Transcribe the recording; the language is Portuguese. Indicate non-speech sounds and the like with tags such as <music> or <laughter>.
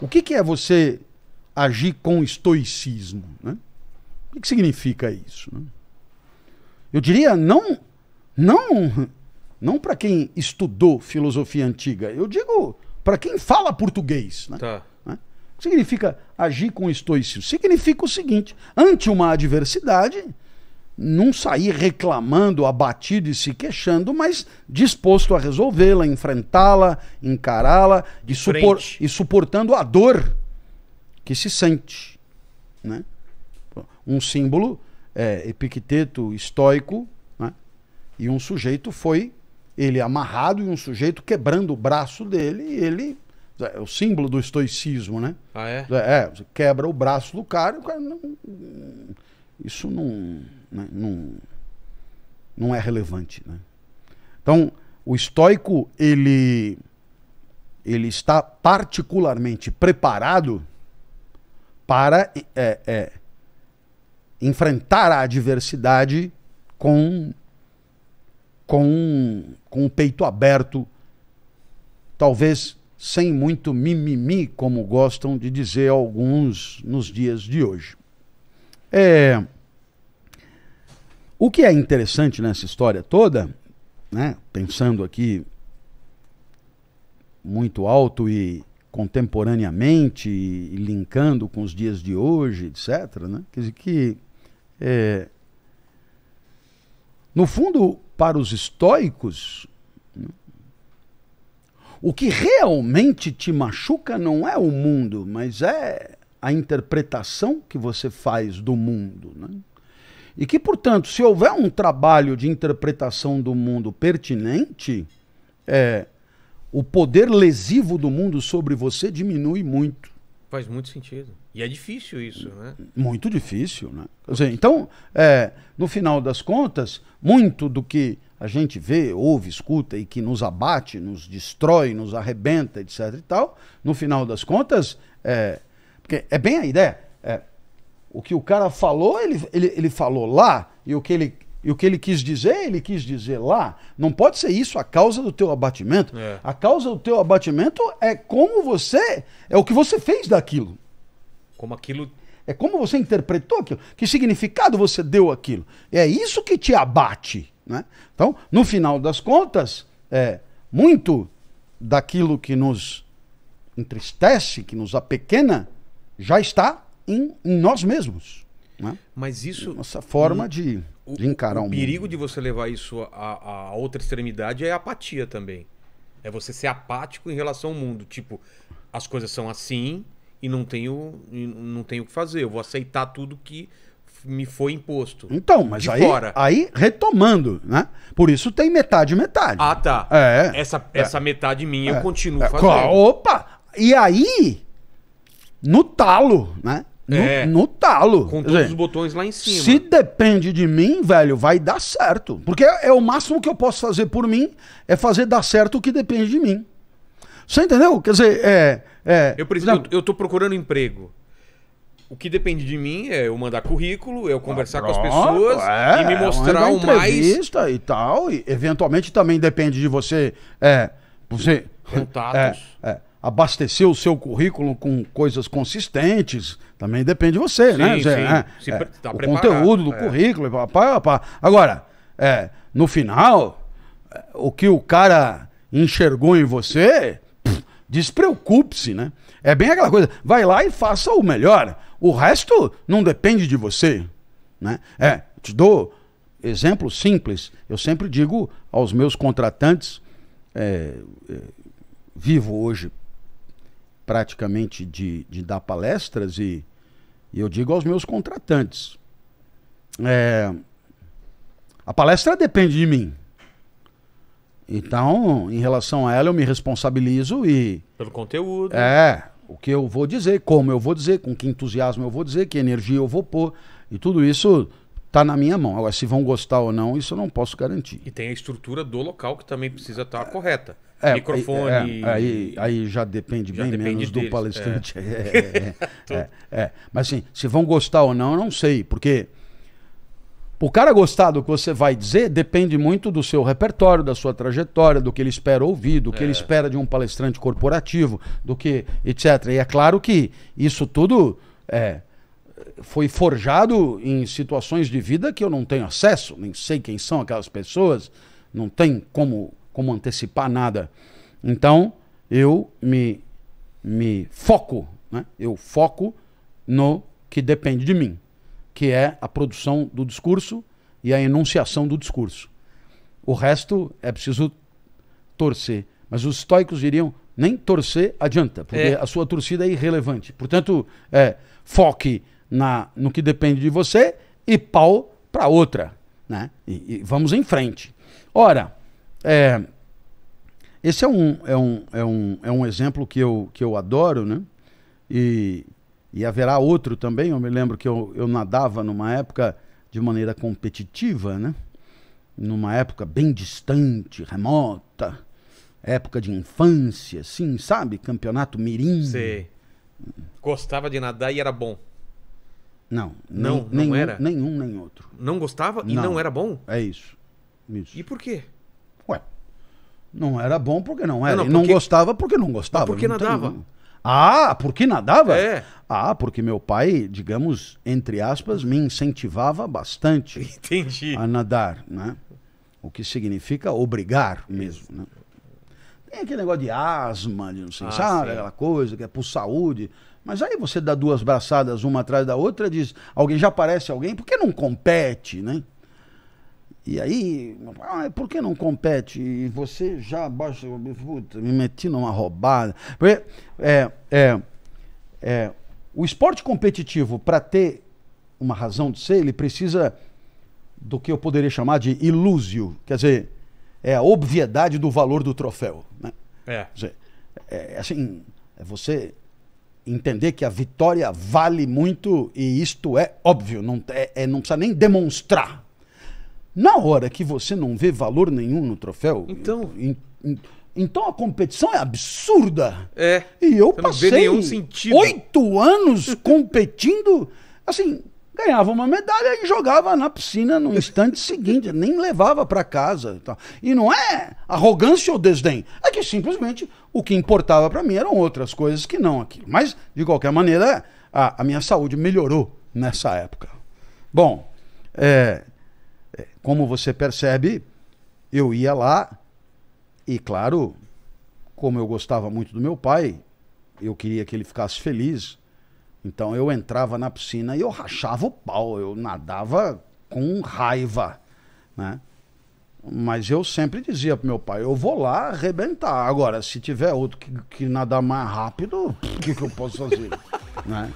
O que, que é você agir com estoicismo? Né? O que, que significa isso? Né? Eu diria não, não, não para quem estudou filosofia antiga. Eu digo para quem fala português. Né? Tá. Né? O que significa agir com estoicismo? Significa o seguinte: ante uma adversidade não sair reclamando, abatido e se queixando, mas disposto a resolvê-la, enfrentá-la, encará-la e, supor, e, suportando a dor que se sente. Né? Um símbolo é, epicteto estoico né? e um sujeito foi ele amarrado e um sujeito quebrando o braço dele e ele é o símbolo do estoicismo, né? Ah, é? É, é quebra o braço do cara, o cara não isso não, né, não, não é relevante. Né? Então, o estoico, ele, ele está particularmente preparado para é, é, enfrentar a adversidade com, com, com o peito aberto, talvez sem muito mimimi, como gostam de dizer alguns nos dias de hoje. É, o que é interessante nessa história toda, né, pensando aqui muito alto e contemporaneamente e, linkando com os dias de hoje, etc., né, quer dizer que, é, no fundo, para os estoicos, o que realmente te machuca não é o mundo, mas é a interpretação que você faz do mundo. Né? E que, portanto, se houver um trabalho de interpretação do mundo pertinente, é, o poder lesivo do mundo sobre você diminui muito. Faz muito sentido. E é difícil isso, né? Muito difícil, né? Dizer, então, é, no final das contas, muito do que a gente vê, ouve, escuta e que nos abate, nos destrói, nos arrebenta, etc. e tal, no final das contas, é, porque é bem a ideia. É, o que o cara falou, ele, ele, ele falou lá, e o que ele e o que ele quis dizer, ele quis dizer lá. Não pode ser isso a causa do teu abatimento. É. A causa do teu abatimento é como você. É o que você fez daquilo. Como aquilo. É como você interpretou aquilo. Que significado você deu aquilo. É isso que te abate. Né? Então, no final das contas, é, muito daquilo que nos entristece, que nos apequena, já está em, em nós mesmos. Né? Mas isso. Nossa forma um, de, de, encarar o, o mundo. O perigo de você levar isso à outra extremidade é a apatia também. É você ser apático em relação ao mundo. Tipo, as coisas são assim e não tenho, não tenho o que fazer. Eu vou aceitar tudo que me foi imposto. Então, mas aí, fora. aí retomando, né? Por isso tem metade metade. Ah, tá. É. Essa, é. essa metade minha é. eu continuo é. fazendo. Opa! E aí no talo, né? No, é, no talo. Com todos dizer, os botões lá em cima. Se depende de mim, velho, vai dar certo. Porque é, o máximo que eu posso fazer por mim, é fazer dar certo o que depende de mim. Você entendeu? Quer dizer, é. é eu, preciso, exemplo, eu, eu tô procurando emprego. O que depende de mim é eu mandar currículo, eu conversar pronto, com as pessoas é, e me mostrar o mais. e tal. E eventualmente também depende de você. É, você Contatos. É, é abastecer o seu currículo com coisas consistentes, também depende de você, né, sim, né? Sim. É, Se é, tá o conteúdo do é. currículo, pá, pá, pá. agora, é, no final, é, o que o cara enxergou em você, despreocupe-se, né? É bem aquela coisa, vai lá e faça o melhor. O resto não depende de você, né? É, te dou exemplo simples. Eu sempre digo aos meus contratantes, é, é, vivo hoje praticamente de, de dar palestras e, e, eu digo aos meus contratantes: é, a palestra depende de mim. Então, em relação a ela, eu me responsabilizo e. Pelo conteúdo. É, o que eu vou dizer, como eu vou dizer, com que entusiasmo eu vou dizer, que energia eu vou pôr. E tudo isso está na minha mão. Agora, se vão gostar ou não, isso eu não posso garantir. E tem a estrutura do local que também precisa estar tá correta. É, é, Microfone. É, é, aí, aí já depende já bem depende menos deles. do é. palestrante. <laughs> É, é. Mas assim, se vão gostar ou não, eu não sei, porque. O cara gostar do que você vai dizer depende muito do seu repertório, da sua trajetória, do que ele espera ouvir, do que ele espera de um palestrante corporativo, do que etc. E é claro que isso tudo é, foi forjado em situações de vida que eu não tenho acesso, nem sei quem são aquelas pessoas, não tem como, como antecipar nada. Então, eu me, me foco, né? eu foco no que depende de mim, que é a produção do discurso e a enunciação do discurso. O resto é preciso torcer. Mas os estoicos diriam: nem torcer adianta, porque é. a sua torcida é irrelevante. Portanto, é, foque na, no que depende de você e pau para outra. Né? E, e, vamos em frente. Ora, é, esse é um, é, um, é, um, é um exemplo que eu, que eu adoro, né? E, e haverá outro também. Eu me lembro que eu, eu nadava numa época de maneira competitiva, né? numa época bem distante, remota, época de infância, assim, sabe? Campeonato Mirim. Você gostava de nadar e era bom. Não. Não, nem, não nenhum, era? Nenhum, nem outro. Não gostava e não, era bom? É isso. isso. E por quê? Ué, não era bom porque não era. Não, não, porque... não gostava porque não gostava. Mas porque não nadava. Tem... Ah, porque nadava? É. Ah, porque meu pai, digamos, entre aspas, me incentivava bastante <laughs> Entendi. a nadar, né? O que significa obrigar mesmo, né? Tem aquele negócio de asma, de não sei, ah, sabe? Sim. Aquela coisa que é por saúde. Mas aí você dá duas braçadas uma atrás da outra, diz, alguém já aparece alguém, por que não compete, né? E aí, ah, é, por que não compete? E você já baixa, puta, me meti numa roubada. Porque, é, é, é, o esporte competitivo, para ter uma razão de ser, ele precisa do que eu poderia chamar de ilúzio, quer dizer, é a obviedade do valor do troféu. Né? É. Quer dizer, é, é assim, é você entender que a vitória vale muito e isto é óbvio, não, é, é, não precisa nem demonstrar. Na hora que você não vê valor nenhum no troféu, então, in, in, então a competição é absurda. É. E eu passei oito anos competindo, assim, ganhava uma medalha e jogava na piscina no instante seguinte, nem levava para casa. E não é arrogância ou desdém, é que simplesmente o que importava para mim eram outras coisas que não aquilo. Mas, de qualquer maneira, a, a minha saúde melhorou nessa época. Bom, é, é, como você percebe, eu ia lá e, claro, como eu gostava muito do meu pai, eu queria que ele ficasse feliz então eu entrava na piscina e eu rachava o pau, eu nadava com raiva, né? Mas eu sempre dizia pro meu pai, eu vou lá arrebentar. Agora, se tiver outro que, que nadar mais rápido, o que, que eu posso fazer, <laughs> né?